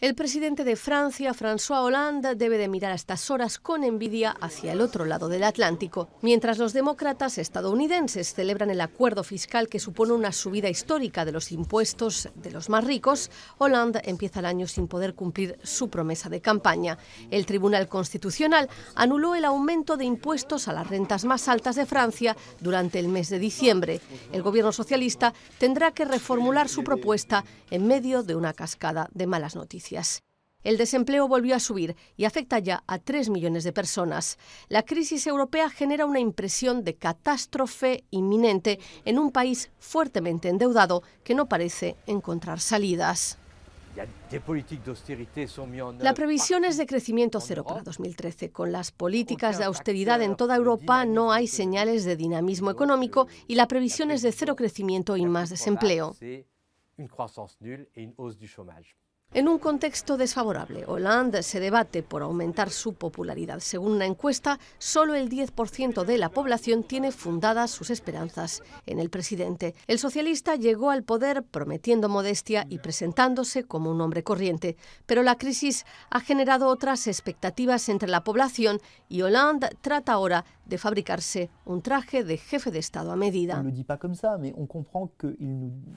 El presidente de Francia, François Hollande, debe de mirar a estas horas con envidia hacia el otro lado del Atlántico, mientras los demócratas estadounidenses celebran el acuerdo fiscal que supone una subida histórica de los impuestos de los más ricos, Hollande empieza el año sin poder cumplir su promesa de campaña. El Tribunal Constitucional anuló el aumento de impuestos a las rentas más altas de Francia durante el mes de diciembre. El gobierno socialista tendrá que reformular su propuesta en medio de una cascada de malas noticias. El desempleo volvió a subir y afecta ya a 3 millones de personas. La crisis europea genera una impresión de catástrofe inminente en un país fuertemente endeudado que no parece encontrar salidas. La previsión es de crecimiento cero para 2013. Con las políticas de austeridad en toda Europa no hay señales de dinamismo económico y la previsión es de cero crecimiento y más desempleo. En un contexto desfavorable, Hollande se debate por aumentar su popularidad. Según una encuesta, solo el 10% de la población tiene fundadas sus esperanzas en el presidente. El socialista llegó al poder prometiendo modestia y presentándose como un hombre corriente, pero la crisis ha generado otras expectativas entre la población y Hollande trata ahora de fabricarse un traje de jefe de Estado a medida.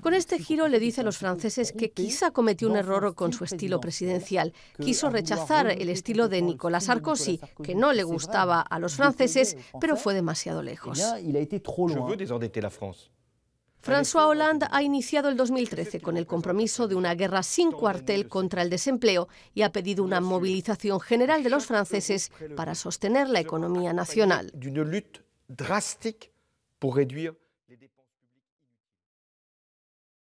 Con este giro le dice a los franceses que quizá cometió un error con su pues estilo presidencial. Quiso rechazar el estilo de Nicolas Sarkozy, que no le gustaba a los franceses, pero fue demasiado lejos. François Hollande ha iniciado el 2013 con el compromiso de una guerra sin cuartel contra el desempleo y ha pedido una movilización general de los franceses para sostener la economía nacional.